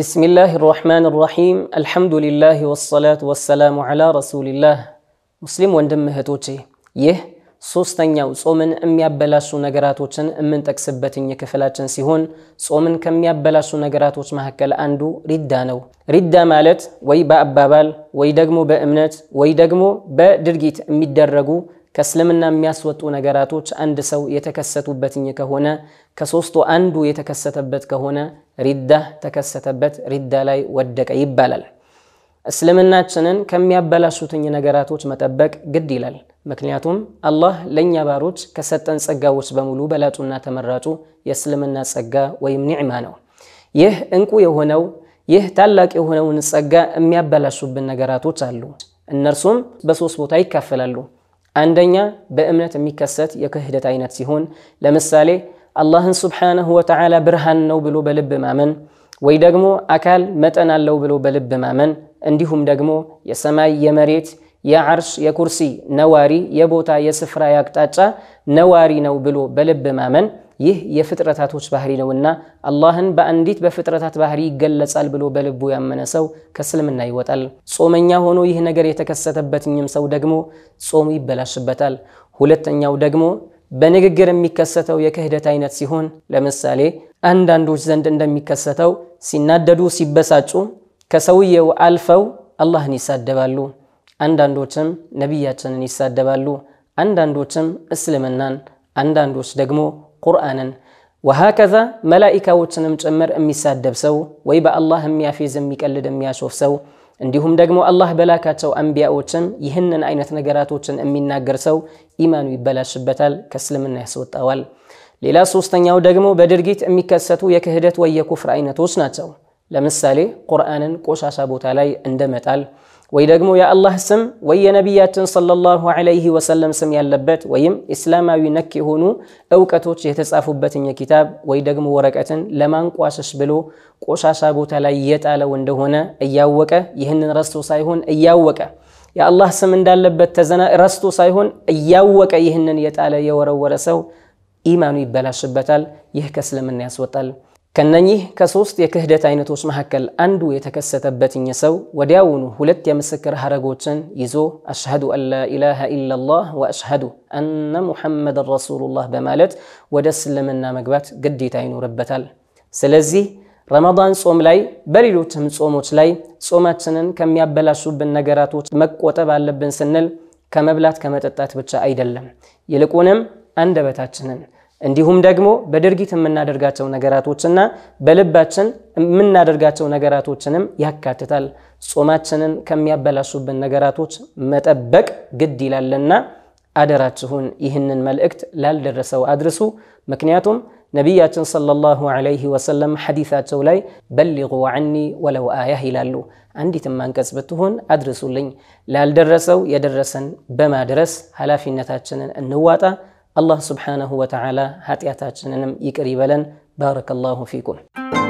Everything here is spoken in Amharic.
بسم الله الرحمن الرحيم الحمد لله والصلاة والسلام على رسول الله مسلم وندم هتوتي يه سوستن يو سومن ام يبلاشو نقراتوشن امن تكسبتن يكفلاتشن هون سومن كم يبلاشو نقراتوش مهكال اندو ردانو ردا مالت وي با ابابال وي دقمو با امنت وي دقمو با درقيت امي درقو ከእስልምና የሚያስወጡ ነገራቶች አንድ ሰው የተከሰቱበትኝ ከሆነ ከሶስቱ አንዱ የተከሰተበት ከሆነ ሪዳ ተከሰተበት፣ ሪዳ ላይ ወደቀ ይባላል። እስልምናችንን ከሚያበላሹትኝ ነገራቶች መጠበቅ ግድ ይላል። ምክንያቱም አላህ ለእኛ ባሮች ከሰጠን ጸጋዎች በሙሉ በላጩና ተመራጩ የእስልምና ጸጋ ወይም ኒዕማ ነው። ይህ እንቁ የሆነው ይህ ታላቅ የሆነውን ጸጋ የሚያበላሹብን ነገራቶች አሉ። እነርሱም በሶስት ቦታ ይካፈላሉ። አንደኛ በእምነት የሚከሰት የክህደት አይነት ሲሆን ለምሳሌ አላህን ሱብሓነሁ ወተዓላ ብርሃን ነው ብሎ በልብ ማመን ወይ ደግሞ አካል መጠን አለው ብሎ በልብ ማመን እንዲሁም ደግሞ የሰማይ የመሬት የዓርሽ የኩርሲ ነዋሪ የቦታ የስፍራ ያቅጣጫ ነዋሪ ነው ብሎ በልብ ማመን ይህ የፍጥረታቶች ባህሪ ነውና አላህን በአንዲት በፍጥረታት ባህሪ ይገለጻል ብሎ በልቡ ያመነ ሰው ከእስልምና ይወጣል። ጾመኛ ሆኖ ይህ ነገር የተከሰተበትኝም ሰው ደግሞ ጾሙ ይበላሽበታል። ሁለተኛው ደግሞ በንግግር የሚከሰተው የክህደት አይነት ሲሆን ለምሳሌ አንዳንዶች ዘንድ እንደሚከሰተው ሲናደዱ፣ ሲበሳጩ ከሰውየው አልፈው አላህን ይሳደባሉ። አንዳንዶችም ነቢያችንን ይሳደባሉ። አንዳንዶችም እስልምናን፣ አንዳንዶች ደግሞ قرآنا وهكذا ملائكة وتنم تأمر أمي سادب سو ويبا الله أمي في زميك اللي دمي أشوف سو عندهم دقمو الله بلاك تو أنبياء وتن يهنن أين تنقرات وتن أمي ناقر سو إيمان ويبلا شبتال كسلم الناس والطوال ليلا سوستن يو دقمو بدرقيت أمي كساتو يكهدت ويكفر أين توسناتو لمسالي قرآنا قوشا سابوتالي عندما تال ወይ ደግሞ የአላህ ስም ወይ የነቢያችን ሰለላሁ ዐለይሂ ወሰለም ስም ያለበት ወይም ኢስላማዊ ነክ የሆኑ እውቀቶች የተጻፉበትን የኪታብ ወይ ደግሞ ወረቀትን ለማንቋሸሽ ብሎ ቆሻሻ ቦታ ላይ የጣለው እንደሆነ እያወቀ ይህንን ረስቶ ሳይሆን እያወቀ የአላህ ስም እንዳለበት ተዘና ረስቶ ሳይሆን እያወቀ ይህንን የጣለ የወረወረ ሰው ኢማኑ ይበላሽበታል። ይህ ከእስልምና ያስወጣል። ከነኚህ ከሶስት የክህደት አይነቶች መካከል አንዱ የተከሰተበትኝ ሰው ወዲያውኑ ሁለት የምስክር ሐረጎችን ይዞ አሽሀዱ አን ላኢላሃ ኢላላህ ወአሽሀዱ አነ ሙሐመድን ረሱሉላህ በማለት ወደ እስልምና መግባት ግዴታ ይኖርበታል። ስለዚህ ረመዳን ጾም ላይ በሌሎችም ጾሞች ላይ ጾማችንን ከሚያበላሹብን ነገራቶች መቆጠብ አለብን ስንል ከመብላት ከመጠጣት ብቻ አይደለም፣ ይልቁንም አንደበታችንን እንዲሁም ደግሞ በድርጊት የምናደርጋቸው ነገራቶችና በልባችን የምናደርጋቸው ነገራቶችንም ያካትታል። ጾማችንን ከሚያበላሹብን ነገራቶች መጠበቅ ግድ ይላልና አደራችሁን ይህንን መልእክት ላልደረሰው አድርሱ። ምክንያቱም ነቢያችን ሰለላሁ ዐለይሂ ወሰለም ሐዲታቸው ላይ በሊጉ ዐኒ ወለው አያህ ይላሉ። አንዲት ማንቀጽ ብትሆን አድርሱልኝ። ላልደረሰው የደረሰን በማድረስ ኃላፊነታችንን እንዋጣ። الله سبحانه وتعالى هاتي أتاجنا يكري بلن بارك الله فيكم